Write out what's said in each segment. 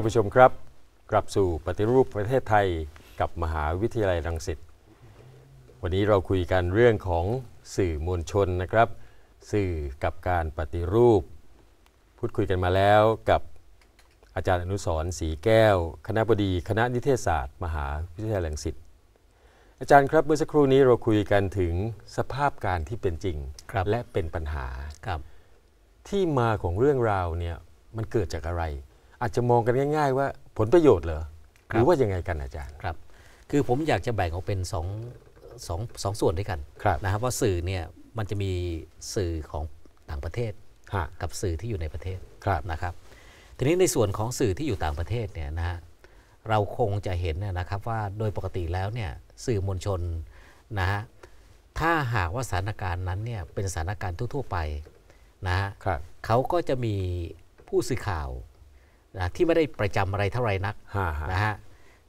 านผู้ชมครับกลับสู่ปฏิรูปประเทศไทย กับมหาวิทยาลัยรังสิตวันนี้เราคุยกันเรื่องของสื่อมวลชนนะครับ สื่อกับการปฏิรูป พูดคุยกันมาแล้วกับอาจารย์อนุสรศรีแก้ว คณะบดี คณะนิเทศศาสตร์ มหาวิทยาลัยรังสิตอาจารย์ครับเมื่อสักครู่นี้เราคุยกันถึงสภาพการที่เป็นจริงรและเป็นปัญหาที่มาของเรื่องราวเนี่ยมันเกิดจากอะไรอาจจะมองกันง่ายๆว่าผลประโยชน์เหรอหรือว่ายังไงกันอาจารย์ครับคือผมอยากจะแบ่งออกเป็นสองสองสองส่วนด้วยกันนะครับว่าสื่อเนี่ยมันจะมีสื่อของต่างประเทศ กับสื่อที่อยู่ในประเทศนะครับ ทีนี้ในส่วนของสื่อที่อยู่ต่างประเทศเนี่ยนะฮะเราคงจะเห็นนะครับว่าโดยปกติแล้วเนี่ยสื่อมวลชนนะฮะถ้าหากว่าสถานการณ์นั้นเนี่ยเป็นสถานการณ์ทั่วๆไปนะฮะเขาก็จะมีผู้สื่อข่าวนะที่ไม่ได้ประจำอะไรเท่าไรนักนะฮะ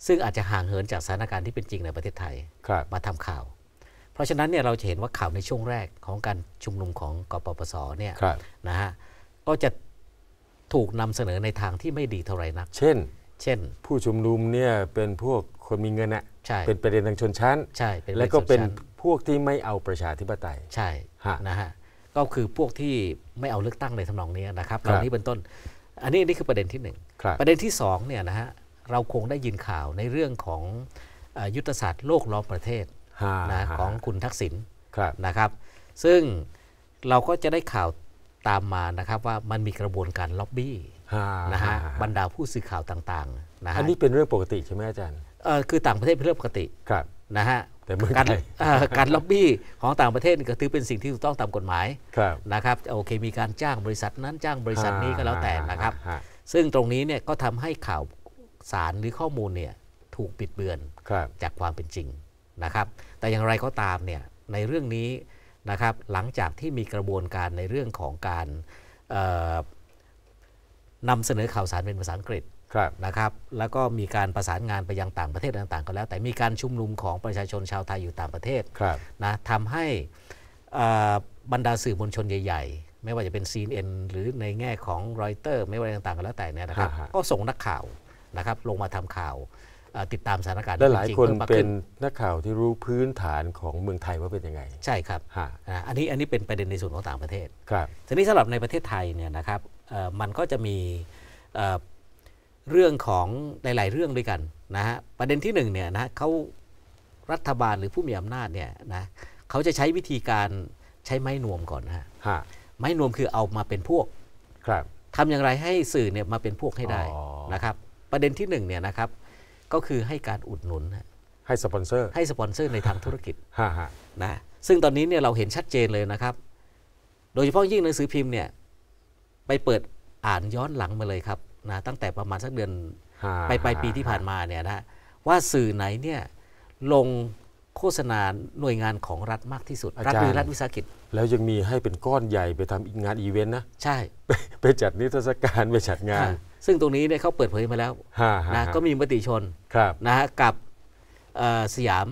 ซึ่งอาจจะห่างเหินจากสถานการณ์ที่เป็นจริงในประเทศไทย มาทำข่าว เพราะฉะนั้นเนี่ยเราจะเห็นว่าข่าวในช่วงแรกของการชุมนุมของกปปสเนี่ยนะฮะก็จะถูกนำเสนอในทางที่ไม่ดีเท่าไรนัก เช่น เช่น ผู้ชุมนุมเนี่ยเป็นพวกคนมีเงินอะใช่เป็นประเด็นทางชนชั้นใช่แล้วก็เป็นพวกที่ไม่เอาประชาธิปไตยใช่นะฮะก็คือพวกที่ไม่เอาเลือกตั้งในทำนองนี้นะครับเหล่านี้เป็นต้นอันนี้นี่คือประเด็นที่หนึ่งประเด็นที่สองเนี่ยนะฮะเราคงได้ยินข่าวในเรื่องของยุทธศาสตร์โลกล้อมประเทศนะของคุณทักษิณนะครับ ซึ่งเราก็จะได้ข่าวตามมานะครับว่ามันมีกระบวนการล็อบบี้นะฮะบรรดาผู้สื่อข่าวต่างๆนะฮะอันนี้เป็นเรื่องปกติใช่ไหมอาจารย์คือต่างประเทศเป็นเรื่องปกตินะฮะแต่เมือการการล็อบบี้ของต่างประเทศก็ถือเป็นสิ่งที่ถูกต้องตามกฎหมายนะครับโอเคมีการจ้างบริษัทนั้นจ้างบริษัทนี้ก็แล้วแต่นะครับ ซึ่งตรงนี้เนี่ยก็ทำให้ข่าวสารหรือข้อมูลเนี่ยถูกปิดเบือนจากความเป็นจริงนะครับ แต่อย่างไรก็ตามเนี่ยในเรื่องนี้นะครับหลังจากที่มีกระบวนการในเรื่องของการนำเสนอข่าวสารเป็นภาษาอังกฤษนะครับแล้วก็มีการประสานงานไปยังต่างประเทศต่าง ๆก็แล้ว แต่มีการชุมนุมของประชาชนชาวไทยอยู่ต่างประเทศนะทำให้บรรดาสื่อมวลชนใหญ่ ๆ ไม่ว่าจะเป็น CNN หรือในแง่ของรอยเตอร์ไม่ว่าอะไรต่างๆก็แล้วแต่เนี่ยนะครับก็ส่งนักข่าวนะครับลงมาทำข่าวติดตามสถานการณ์และหลายคนเป็นนักข่าวที่รู้พื้นฐานของเมืองไทยว่าเป็นยังไงใช่ครับอันนี้อันนี้เป็นประเด็นในส่วนของต่างประเทศครับทีนี้สำหรับในประเทศไทยเนี่ยนะครับมันก็จะมีเรื่องของหลายๆ เรื่องด้วยกันนะฮะประเด็นที่หนึ่งเนี่ยนะเขารัฐบาลหรือผู้มีอำนาจเนี่ยนะเขาจะใช้วิธีการใช้ไม้นวมก่อนนะฮะไม้นวมคือเอามาเป็นพวกครับทำอย่างไรให้สื่อเนี่ยมาเป็นพวกให้ได้นะครับ ประเด็นที่หนึ่งเนี่ยนะครับ ก็คือให้การอุดหนุนให้สปอนเซอร์ให้สปอนเซอร์ในทางธุรกิจฮฮะะนะซึ่งตอนนี้เนี่ยเราเห็นชัดเจนเลยนะครับ โดยเฉพาะยิ่งหนังสือพิมพ์เนี่ยไปเปิดอ่านย้อนหลังมาเลยครับนะตั้งแต่ประมาณสักเดือนไปไปปีที่ผ่านมาเนี่ยนะว่าสื่อไหนเนี่ยลงโฆษณาหน่วยงานของรัฐมากที่สุด รัฐหรือรัฐวิสาหกิจ แล้วยังมีให้เป็นก้อนใหญ่ไปทำงานอีเวนต์นะใช่ไปจัดนิทรรศการไปจัดงาน ซึ่งตรงนี้เนี่ยเขาเปิดเผยมาแล้วนะก็มีมติชนนะฮะกับสยาม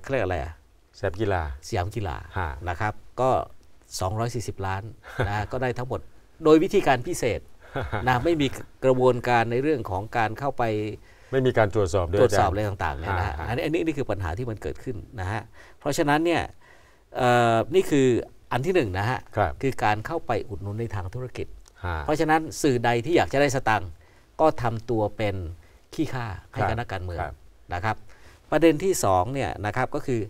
เขาเรียกอะไรอ่ะสยามกีฬาสยามกีฬานะครับก็ 240 ล้านนะก็ได้ทั้งหมดโดยวิธีการพิเศษนะไม่มีกระบวนการในเรื่องของการเข้าไป ไม่มีการตรวจสอบตรวจสอบอะไรต่างๆเนี่ยนะี้อันนี้นี่คือปัญหาที่มันเกิดขึ้นนะฮะเพราะฉะนั้นเนี่ยนี่คืออันที่หนึ่งนะฮะคือการเข้าไปอุดหนุนในทางธุรกิจ เพราะฉะนั้นสื่อใดที่อยากจะได้สตัง ก็ทำตัวเป็นขี้ข้าให้กับนักการเมืองนะครับประเด็นที่สองเนี่ยนะครับก็คือ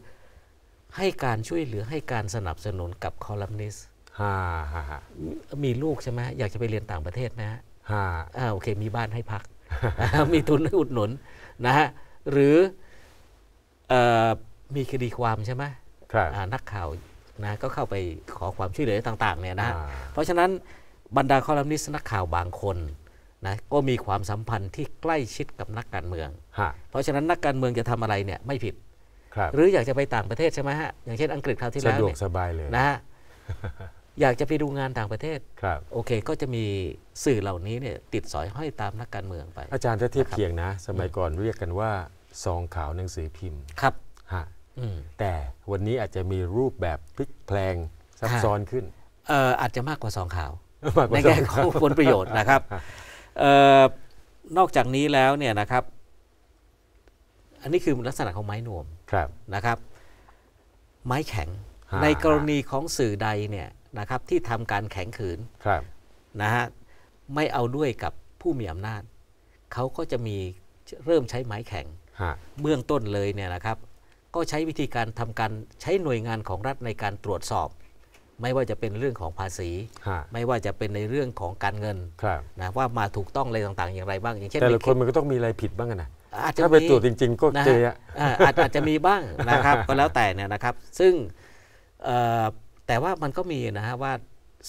ให้การช่วยเหลือให้การสนับสนุนกับคอลัมนิสต์มีลูกใช่ไหมอยากจะไปเรียนต่างประเทศไหมฮะฮ่าอ่าโอเค มีบ้านให้พัก มีทุนให้อุดหนุนนะฮะหรือเอ่อมีคดีความใช่ไหมครับ นักข่าวนะ ก็เข้าไปขอความช่วยเหลือต่างๆเนี่ยนะเพราะฉะนั้นบรรดาคอลัมนิสต์นักข่าวบางคน นะ ก็มีความสัมพันธ์ที่ใกล้ชิดกับนักการเมืองเพราะฉะนั้น นักการเมืองจะทำอะไรเนี่ย ไม่ผิดหรืออยากจะไปต่างประเทศใช่ไหมฮะอย่างเช่นอังกฤษคราวที่แล้วสะดวกสบายเลยนะฮะอยากจะไปดูงานต่างประเทศ ครับ โอเค ก็จะมีสื่อเหล่านี้เนี่ย ติดสอยห้อยตามนักการเมืองไป อาจารย์ถ้าเทียบเคียงนะ สมัยก่อนเรียกกันว่า ซองขาวหนังสือพิมพ์ ครับ ฮะแต่วันนี้อาจจะมีรูปแบบพลิกแปลงซับซ้อนขึ้นเอ่ออาจจะมากกว่าซอง ขาวในแง่ของผลประโยชน์นะครับเอ่อนอกจากนี้แล้วเนี่ยนะครับ อันนี้คือลักษณะของไม้หนวมครับ นะครับ ไม้แข็ง ในกรณีของสื่อใดเนี่ยนะครับที่ทำการแข็งขืนนะฮะไม่เอาด้วยกับผู้มีอำนาจ เขาก็จะมีเริ่มใช้ไม้แข็งเบื้องต้นเลยเนี่ยนะครับ ก็ใช้วิธีการทำการใช้หน่วยงานของรัฐในการตรวจสอบ ไม่ว่าจะเป็นเรื่องของภาษี ไม่ว่าจะเป็นในเรื่องของการเงินนะว่ามาถูกต้องอะไรต่างๆอย่างไรบ้าง อย่างเช่นแต่ละคนมันก็ต้องมีอะไรผิดบ้างนะ้าจจะไปตรวจจริงๆก็เจออาจจะมีบ้างนะครับ ก็แล้วแต่เนี่ยนะครับซึ่งแต่ว่ามันก็มีนะฮะว่า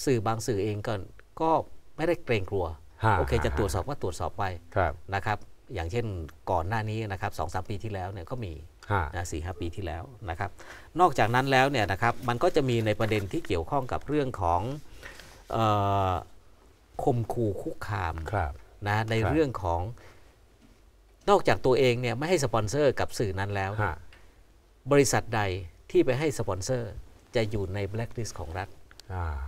สื่อบางสื่อเองก็ก็ไม่ได้เกรงกลัวโอเคจะตรวจสอบก็ตรวจสอบไปนะครับอย่างเช่นก่อนหน้านี้นะครับสองสามปีที่แล้วเนี่ยก็มีนะสี่ห้าปีที่แล้วนะครับ นอกจากนั้นแล้วเนี่ยนะครับมันก็จะมีในประเด็นที่เกี่ยวข้องกับเรื่องของคมคู่คุกคามนะในเรื่องของนอกจากตัวเองเนี่ยไม่ให้สปอนเซอร์กับสื่อนั้นแล้ว บริษัทใดที่ไปให้สปอนเซอร์จะอยู่ในแบล็คลิสต์ของรัฐ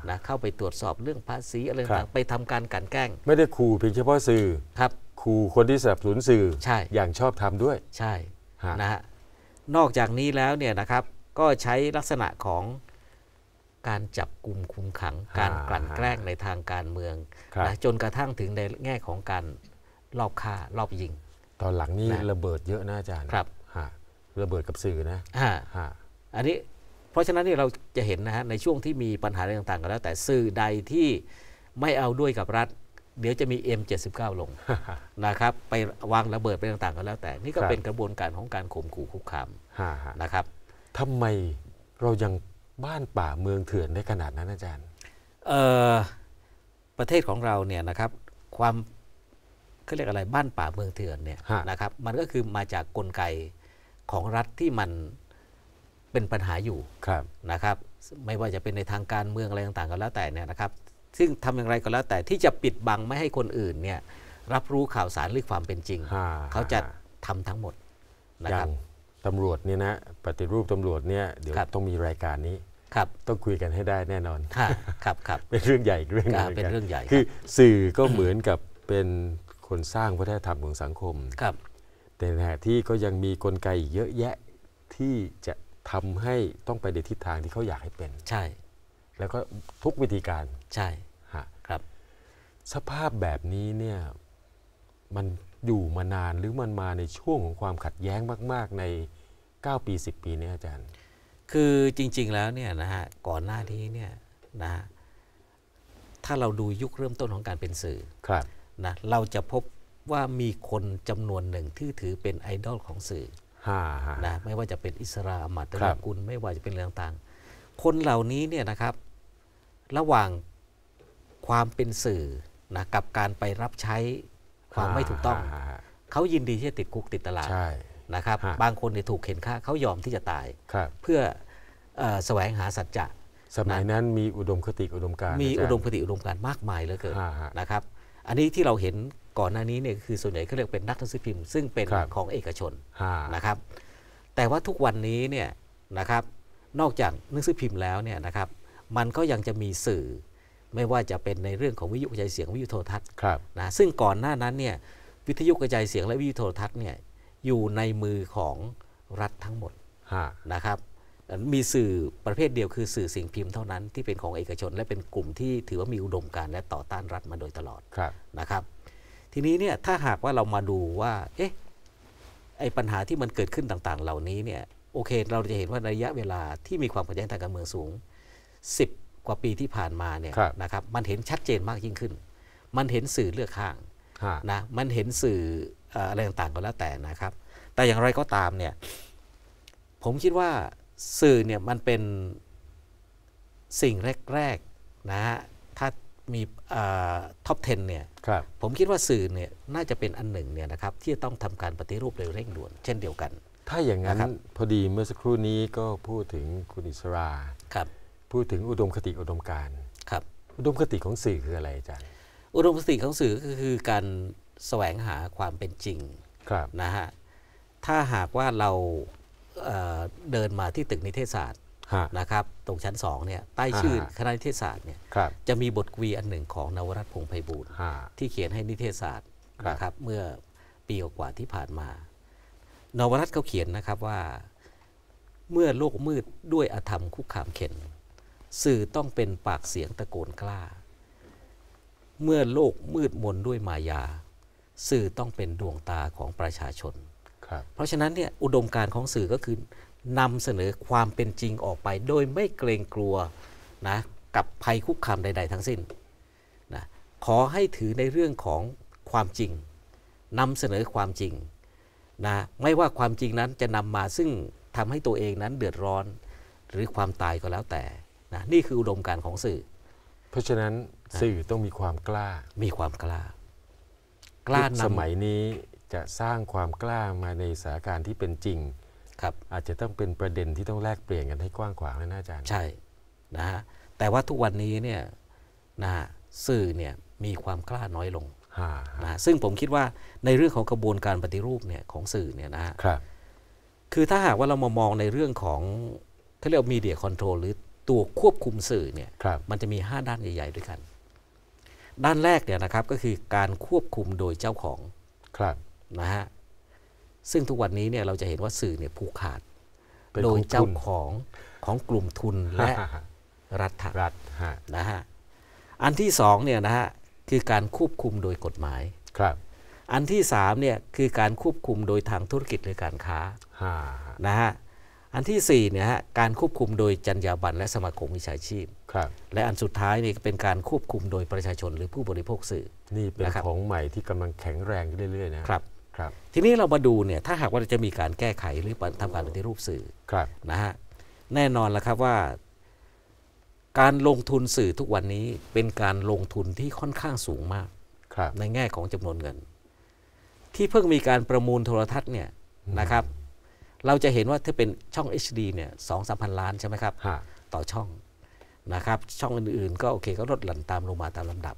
นะเข้าไปตรวจสอบเรื่องภาษีอะไรต่างไปทำการกันแกล้ง ไม่ได้ขู่เพียงเฉพาะสื่อครับขู่คนที่สนับสนุนสื่อใช่อย่างชอบทำด้วย ใช่นะฮะนอกจากนี้แล้วเนี่ยนะครับ ก็ใช้ลักษณะของการจับกลุ่มคุมขัง การกลั่นแกล้งในทางการเมืองนะจนกระทั่งถึงในแง่ของการรอบฆ่ารอบยิง ตอนหลังนี่ระเบิดเยอะนะอาจารย์ครับระเบิดกับสื่อนะอันนี้เพราะฉะนั้นนี่เราจะเห็นนะฮะในช่วงที่มีปัญหาอะไรต่างๆกันแล้ว แต่สื่อใดที่ไม่เอาด้วยกับรัฐเดี๋ยวจะมี M79 ลงนะครับ ไปวางระเบิดไปต่างๆกันแล้ว แต่ นี่ก็เป็นกระบวนการของการข่มขู่คุกคามนะครับทำไมเรายังบ้านป่าเมืองเถื่อนได้ขนาดนั้นอาจารย์ประเทศของเราเนี่ยนะครับ ความเขาเรียกอะไรบ้านป่าเมืองเถื่อนเนี่ยนะครับมันก็คือมาจากกลไกของรัฐที่มันเป็นปัญหาอยู่นะครับ ไม่ว่าจะเป็นในทางการเมืองอะไรต่างๆก็แล้วแต่เนี่ยนะครับ ซึ่งทำอย่างไรก็แล้วแต่ที่จะปิดบังไม่ให้คนอื่นเนี่ย รับรู้ข่าวสารหรือความเป็นจริง เขาจะทำทั้งหมดนะครับตำรวจเนี่ยนะปฏิรูปตำรวจเนี่ยเดี๋ยวต้องมีรายการนี้ครับ ต้องคุยกันให้ได้แน่นอนครับครับเป็นเรื่องใหญ่เรื่องนึงเป็นเรื่องใหญ่คือ สื่อก็เหมือนกับเป็นคนสร้างวัฒนธรรมของสังคมครับ แต่นะที่ก็ยังมีกลไกเยอะแยะที่จะทำให้ต้องไปในทิศทางที่เขาอยากให้เป็น ใช่ แล้วก็ทุกวิธีการ ใช่ ฮะ ครับ สภาพแบบนี้เนี่ย มันอยู่มานานหรือมันมาในช่วงของความขัดแย้งมาก ๆ ใน 9 ปี 10 ปีนี้อาจารย์ คือจริง ๆ แล้วเนี่ยนะฮะ ก่อนหน้านี้เนี่ยนะถ้าเราดูยุคเริ่มต้นของการเป็นสื่อ ครับ นะ เราจะพบว่ามีคนจำนวนหนึ่งที่ถือเป็นไอดอลของสื่อนะไม่ว่าจะเป็นอิสราอมัตตะกุล ไม่ว่าจะเป็นเรื่องต่างคนเหล่านี้เนี่ยนะครับ ระหว่างความเป็นสื่อนะกับการไปรับใช้ความไม่ถูกต้อง เขายินดีที่จะติดคุกติดตลาดนะครับ บางคนเนี่ยถูกเข็นฆ่าเขายอมที่จะตายเพื่อแสวงหาสัจจะ สมัยนั้นมีอุดมคติอุดมการ มีอุดมคติอุดมการมากมายเหลือเกินนะครับ อันนี้ที่เราเห็นก่อนหน้านี้เนี่ยคือส่วนใหญ่ก็เรียกเป็นนักหนังสือพิมพ์ซึ่งเป็นของเอกชนนะครับ แต่ว่าทุกวันนี้เนี่ยนะครับ นอกจากหนังสือพิมพ์แล้วเนี่ยนะครับ มันก็ยังจะมีสื่อไม่ว่าจะเป็นในเรื่องของวิทยุกระจายเสียงวิทยุโทรทัศน์นะซึ่งก่อนหน้านั้นเนี่ยวิทยุกระจายเสียงและวิทยุโทรทัศน์เนี่ยอยู่ในมือของรัฐทั้งหมดนะครับ มีสื่อประเภทเดียวคือสื่อสิ่งพิมพ์เท่านั้นที่เป็นของเอกชน และเป็นกลุ่มที่ถือว่ามีอุดมการณ์และต่อต้านรัฐมาโดยตลอดนะครับทีนี้เนี่ยถ้าหากว่าเรามาดูว่า เอ๊ะ ไอ้ปัญหาที่มันเกิดขึ้นต่างๆ เหล่านี้เนี่ย โอเค เราจะเห็นว่าระยะเวลาที่มีความขัดแย้งทางการเมืองสูง10กว่าปีที่ผ่านมาเนี่ยนะครับ มันเห็นชัดเจนมากยิ่งขึ้น มันเห็นสื่อเลือกข้างนะ มันเห็นสื่ออะไรต่างๆก็แล้วแต่นะครับ แต่อย่างไรก็ตามเนี่ย ผมคิดว่าสื่อเนี่ยมันเป็นสิ่งแรกๆนะฮะถ้ามีท็อป 10 เนี่ยผมคิดว่าสื่อเนี่ยน่าจะเป็นอันหนึ่งเนี่ยนะครับที่จะต้องทำการปฏิรูปโดยเร่งด่วนเช่นเดียวกัน ถ้าอย่างนั้นพอดีเมื่อสักครู่นี้ก็พูดถึงคุณอิสราครับพูดถึงอุดมคติอุดมการครับอุดมคติของสื่อคืออะไรอาจารย์อุดมคติของสื่อก็คือการแสวงหาความเป็นจริงครับนะฮะถ้าหากว่าเราเเดินมาที่ตึกนิเทศศาสตร์นะครับตรงชั้นสองเนี่ยใต้ชื่อคณะนิเทศศาสตร์เนี่ยจะมีบทกวีอันหนึ่งของนวรัตพงไพบูลที่เขียนให้นิเทศศาสตร์นะครับเมื่อปีกว่าที่ผ่านมา นวรัตเขาเขียนนะครับว่าเมื่อโลกมืดด้วยอธรรมคุกคามเข็นสื่อต้องเป็นปากเสียงตะโกนกล้า เมื่อโลกมืดมนด้วยมายา สื่อต้องเป็นดวงตาของประชาชนเพราะฉะนั้นเนี่ยอุดมการของสื่อก็คือนำเสนอความเป็นจริงออกไปโดยไม่เกรงกลัวนะกับภัยคุกคามใด ๆ ทั้งสิ้นนะขอให้ถือในเรื่องของความจริงนำเสนอความจริงนะไม่ว่าความจริงนั้นจะนำมาซึ่งทำให้ตัวเองนั้นเดือดร้อนหรือความตายก็แล้วแต่นะนี่คืออุดมการของสื่อ เพราะฉะนั้นสื่อต้องมีความกล้ามีความกล้ากล้านำสมัยนี้จะสร้างความกล้ามาในสถานการณ์ที่เป็นจริงครับอาจจะต้องเป็นประเด็นที่ต้องแลกเปลี่ยนกันให้กว้างขวางนะอาจารย์ ใช่นะฮะแต่ว่าทุกวันนี้เนี่ยนะฮะสื่อเนี่ยมีความกล้าน้อยลงนะซึ่งผมคิดว่าในเรื่องของกระบวนการปฏิรูปเนี่ยของสื่อเนี่ยนะครับ คือถ้าหากว่าเรามามองในเรื่องของเขาเรียกมีเดียคอนโทรลหรือตัวควบคุมสื่อเนี่ยมันจะมี 5 ด้านใหญ่ๆด้วยกัน ด้านแรกเนี่ยนะครับ ก็คือการควบคุมโดยเจ้าของครับนะฮะซึ่งทุกวันนี้เนี่ยเราจะเห็นว่าสื่อเนี่ยผูกขาดโดยเจ้าของของกลุ่มทุนและรัฐรัฐนะฮะอันที่สองเนี่ยนะฮะคือการควบคุมโดยกฎหมายครับ อันที่สามเนี่ยคือการควบคุมโดยทางธุรกิจหรือการค้านะฮะอันที่สี่เนี่ยฮะการควบคุมโดยจรรยาบรรณและสมาคมวิชาชีพครับและอันสุดท้ายนี่เป็นการควบคุมโดยประชาชนหรือผู้บริโภคสื่อ นี่เป็นของใหม่ที่กำลังแข็งแรงเรื่อยๆนะครับทีนี้เรามาดูเนี่ยถ้าหากว่าจะมีการแก้ไขหรือทำการปฏิรูปสื่อนะฮะแน่นอนแล้วครับว่าการลงทุนสื่อทุกวันนี้เป็นการลงทุนที่ค่อนข้างสูงมาก ในแง่ของจำนวนเงิน ที่เพิ่งมีการประมูลโทรทัศน์เนี่ยนะครับ เราจะเห็นว่าถ้าเป็นช่อง HD เนี่ยสองสามพันล้านใช่ไหมครับต่อช่องนะครับช่องอื่นๆ ก็โอเคก็ลดหลั่นตามลงมาตามลำดับ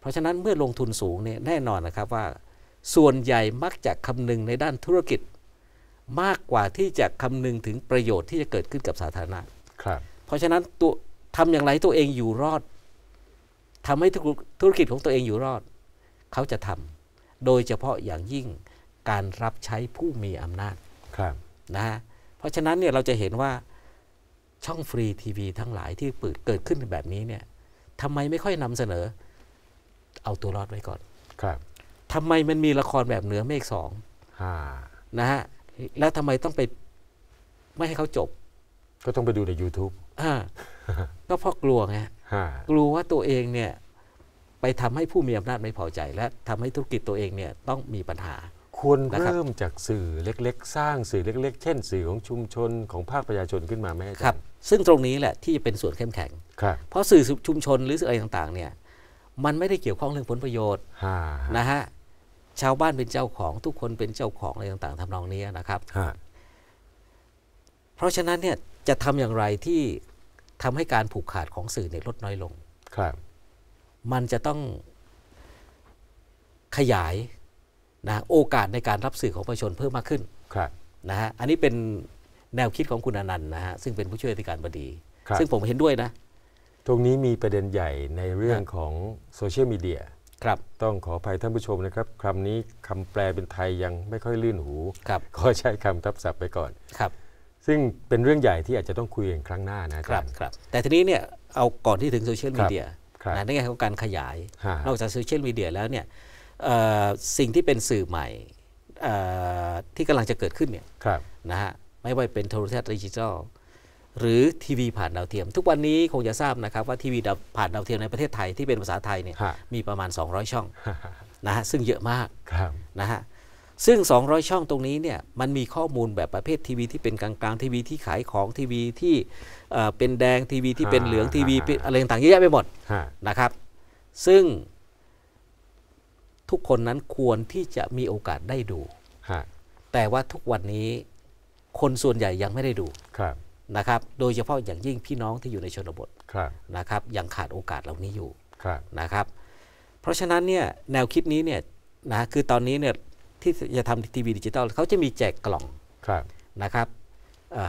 เพราะฉะนั้นเมื่อลงทุนสูงเนี่ยแน่นอนนะครับว่าส่วนใหญ่มักจะคำนึงในด้านธุรกิจมากกว่าที่จะคำนึงถึงประโยชน์ที่จะเกิดขึ้นกับสาธารณะครับ เพราะฉะนั้นตัวทำอย่างไรตัวเองอยู่รอดทำให้ธุรกิจของตัวเองอยู่รอด เขาจะทำโดยเฉพาะอย่างยิ่งการรับใช้ผู้มีอำนาจครับนะเพราะฉะนั้นเนี่ยเราจะเห็นว่าช่องฟรีทีวีทั้งหลายที่เปิดเกิดขึ้นแบบนี้เนี่ยทำไมไม่ค่อยนำเสนอเอาตัวรอดไว้ก่อนครับทำไมมันมีละครแบบเหนือเมฆสองนะฮะแล้วทำไมต้องไปไม่ให้เขาจบ ก็ต้องไปดูใน YouTube อ่าก็เพราะกลัวไงกลัวว่าตัวเองเนี่ยไปทำให้ผู้มีอำนาจไม่พอใจ และทำให้ธุรกิจตัวเองเนี่ยต้องมีปัญหา ควรเริ่มจากสื่อเล็กๆ สร้างสื่อเล็กๆ เช่นสื่อของชุมชนของภาคประชาชนขึ้นมาไหมครับ ซึ่งตรงนี้แหละที่จะเป็นส่วนเข้มแข็งเพราะสื่อชุมชนหรือสื่ออะไรต่าง ๆ เนี่ย มันไม่ได้เกี่ยวข้องเรื่องผลประโยชน์นะฮะชาวบ้านเป็นเจ้าของทุกคนเป็นเจ้าของอะไรต่างๆทำนองนี้นะครับเพราะฉะนั้นเนี่ยจะทำอย่างไรที่ทำให้การผูกขาดของสื่อเนี่ยลดน้อยลง ครับ มันจะต้องขยายนะโอกาสในการรับสื่อของประชาชนเพิ่มมากขึ้น ครับนะฮะอันนี้เป็นแนวคิดของคุณอนันต์นะฮะซึ่งเป็นผู้ช่วยอธิการบดีซึ่งผมเห็นด้วยนะ ตรงนี้มีประเด็นใหญ่ในเรื่องของโซเชียลมีเดียครับ ต้องขออภัยท่านผู้ชมนะครับคำนี้คำแปลเป็นไทยยังไม่ค่อยลื่นหู ครับ ขอใช้คำทับศัพท์ไปก่อน ครับ ซึ่งเป็นเรื่องใหญ่ที่อาจจะต้องคุยกันครั้งหน้านะครับ ครับแต่ทีนี้เนี่ย เอาก่อนที่ถึงโซเชียลมีเดียนะในแง่ของการขยาย นอกจากโซเชียลมีเดียแล้วเนี่ยสิ่งที่เป็นสื่อใหม่ที่กำลังจะเกิดขึ้นเนี่ยนะฮะ ไม่ว่าเป็นโทรทัศน์ดิจิทัลหรือ ทีวีผ่านดาวเทียม ทุกวันนี้คงจะทราบนะครับว่า ทีวีผ่านดาวเทียมในประเทศไทยที่เป็นภาษาไทยเนี่ยมีประมาณ 200 ช่องนะฮะซึ่งเยอะมากนะฮะซึ่ง 200 ช่องตรงนี้เนี่ยมันมีข้อมูลแบบประเภท ทีวีที่เป็นกลางกลางทีวี ที่ขายของทีวีที่เป็นแดง ทีวีที่เป็นเหลือง ทีวีอะไรต่างๆเยอะแยะไปหมดนะครับซึ่งทุกคนนั้นควรที่จะมีโอกาสได้ดูแต่ว่าทุกวันนี้คนส่วนใหญ่ยังไม่ได้ดูนะครับ โดยเฉพาะอย่างยิ่งพี่น้องที่อยู่ในชนบทนะครับ ยังขาดโอกาสเหล่านี้อยู่นะครับ เพราะฉะนั้นเนี่ยแนวคิดนี้เนี่ยนะคือตอนนี้เนี่ยที่จะทำทีวีดิจิตอลเขาจะมีแจกกล่องนะครับ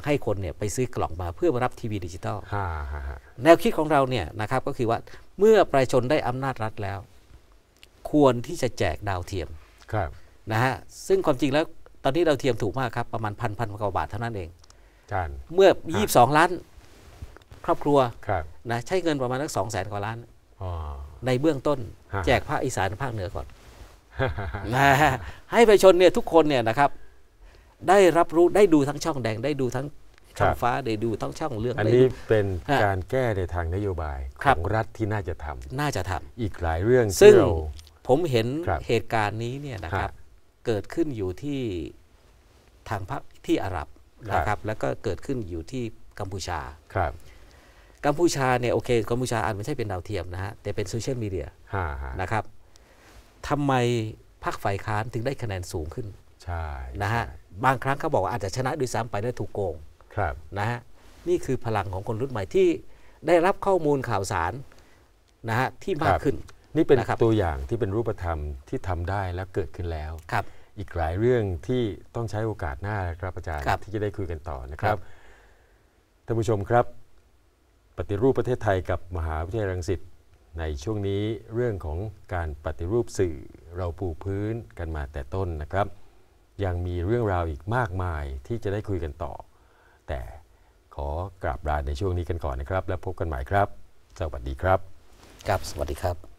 ให้คนเนี่ยไปซื้อกล่องมาเพื่อรับทีวีดิจิตอลแนวคิดของเราเนี่ยนะครับก็คือว่าเมื่อประชาชนได้อำนาจรัฐแล้ว ควรที่จะแจกดาวเทียมนะฮะซึ่งความจริงแล้วตอนนี้ดาวเทียมถูกมากครับประมาณพันพันกว่าบาทเท่านั้นเองเมื่อ 22 ล้าน ครอบครัวนะใช้เงินประมาณสักสองแสนกว่าล้าน ในเบื้องต้น แจกภาคอีสานภาคเหนือก่อน ให้ประชาชนเนี่ยทุกคนเนี่ยนะครับ ได้รับรู้ ได้ดูทั้งช่องแดง ได้ดูทั้งช่องฟ้า ได้ดูทั้งช่องเรื่องอันนี้ เป็นการแก้ในทางนโยบายของรัฐที่น่าจะทำ น่าจะทำอีกหลายเรื่อง ซึ่งผมเห็นเหตุการณ์นี้เนี่ยนะครับ เกิดขึ้นอยู่ที่ทางภาคที่อาหรับนะครับแล้วก็เกิดขึ้นอยู่ที่กัมพูชาครับ กัมพูชาเนี่ยโอเคกัมพูชาอานไม่ใช่เป็นดาวเทียมนะฮะแต่เป็นโซเชียลมีเดียนะครับทำไมพรรคฝ่ายค้านถึงได้คะแนนสูงขึ้นใช่นะฮะบางครั้งเขาบอกว่าอาจจะชนะด้วยซ้ำไปแล้วถูกโกงครับนะฮะนี่คือพลังของคนรุ่นใหม่ที่ได้รับข้อมูลข่าวสารนะฮะที่มากขึ้น นี่เป็นตัวอย่างที่เป็นรูปธรรมที่ทำได้และเกิดขึ้นแล้วครับอีกหลายเรื่องที่ต้องใช้โอกาสหน้าครับอาจารย์ที่จะได้คุยกันต่อนะครับท่านผู้ชมครับ ปฏิรูปประเทศไทยกับมหาวิทยาลัยรังสิตในช่วงนี้เรื่องของการปฏิรูปสื่อเราปูพื้นกันมาแต่ต้นนะครับ ยังมีเรื่องราวอีกมากมายที่จะได้คุยกันต่อ แต่ขอกราบลาในช่วงนี้กันก่อนนะครับ แล้วพบกันใหม่ครับสวัสดีครับครับสวัสดีครับ